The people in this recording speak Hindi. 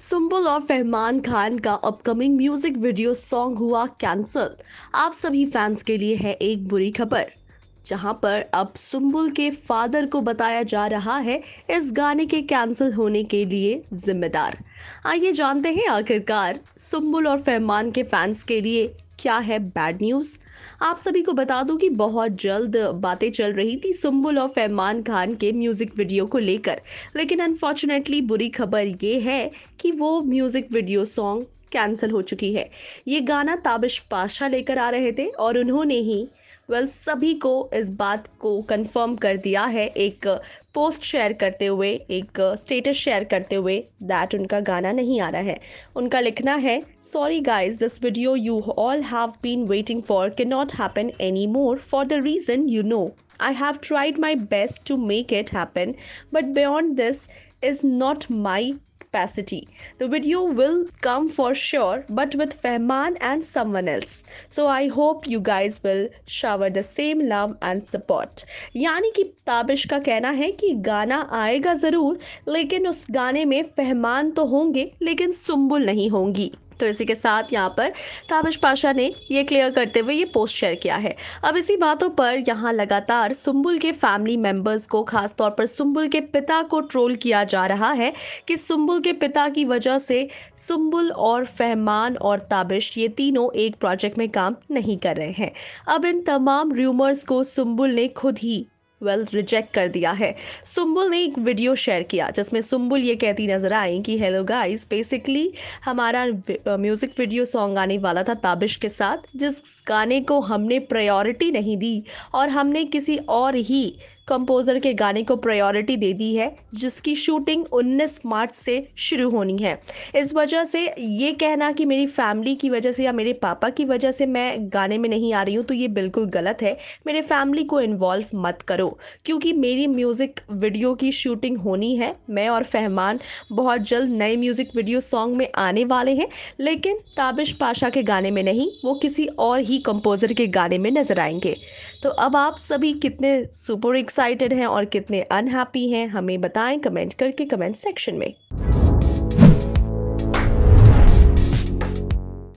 सुम्बुल और फहमान खान का अपकमिंग म्यूजिक वीडियो सॉन्ग हुआ कैंसल आप सभी फैंस के लिए है एक बुरी खबर जहां पर अब सुम्बुल के फादर को बताया जा रहा है इस गाने के कैंसिल होने के लिए जिम्मेदार आइए जानते हैं आखिरकार सुम्बुल और फहमान के फैंस के लिए क्या है बैड न्यूज़ आप सभी को बता दूं कि बहुत जल्द बातें चल रही थी सुम्बुल और फैमान खान के म्यूज़िक वीडियो को लेकर लेकिन अनफॉर्चुनेटली बुरी खबर ये है कि वो म्यूज़िक वीडियो सॉन्ग कैंसिल हो चुकी है ये गाना ताबिश पाशा लेकर आ रहे थे और उन्होंने ही वेल well, सभी को इस बात को कंफर्म कर दिया है एक पोस्ट शेयर करते हुए एक स्टेटस शेयर करते हुए दैट उनका गाना नहीं आ रहा है उनका लिखना है sorry guys this video you all have been waiting for के not happen any more for the reason you know I have tried my best to make it happen, but beyond this is not my capacity. The video will come for sure, but with Fehman and someone else. So I hope you guys will shower the same love and support. yani ki tabish ka kehna hai ki gana aayega zarur lekin us gaane mein fehman to honge lekin sumbul nahi hongi तो इसी के साथ यहाँ पर ताबिश पाशा ने ये क्लियर करते हुए ये पोस्ट शेयर किया है अब इसी बातों पर यहाँ लगातार सुम्बुल के फैमिली मेंबर्स को खासतौर पर सुम्बुल के पिता को ट्रोल किया जा रहा है कि सुम्बुल के पिता की वजह से सुम्बुल और फहमान और ताबिश ये तीनों एक प्रोजेक्ट में काम नहीं कर रहे हैं अब इन तमाम र्यूमर्स को सुम्बुल ने खुद ही वेल रिजेक्ट कर दिया है सुम्बुल ने एक वीडियो शेयर किया जिसमें सुम्बुल ये कहती नजर आई कि हेलो गाइस बेसिकली हमारा म्यूज़िक वीडियो सॉन्ग आने वाला था ताबिश के साथ जिस गाने को हमने प्रायोरिटी नहीं दी और हमने किसी और ही कंपोजर के गाने को प्रायोरिटी दे दी है जिसकी शूटिंग 19 मार्च से शुरू होनी है इस वजह से ये कहना कि मेरी फैमिली की वजह से या मेरे पापा की वजह से मैं गाने में नहीं आ रही हूँ तो ये बिल्कुल गलत है मेरे फैमिली को इन्वॉल्व मत करो क्योंकि मेरी म्यूज़िक वीडियो की शूटिंग होनी है मैं और फहमान बहुत जल्द नए म्यूज़िक वीडियो सॉन्ग में आने वाले हैं लेकिन ताबिश पाशा के गाने में नहीं वो किसी और ही कंपोज़र के गाने में नज़र आएंगे तो अब आप सभी कितने सुपर एक्साइटेड हैं और कितने अनहैप्पी हैं हमें बताएं कमेंट करके कमेंट सेक्शन में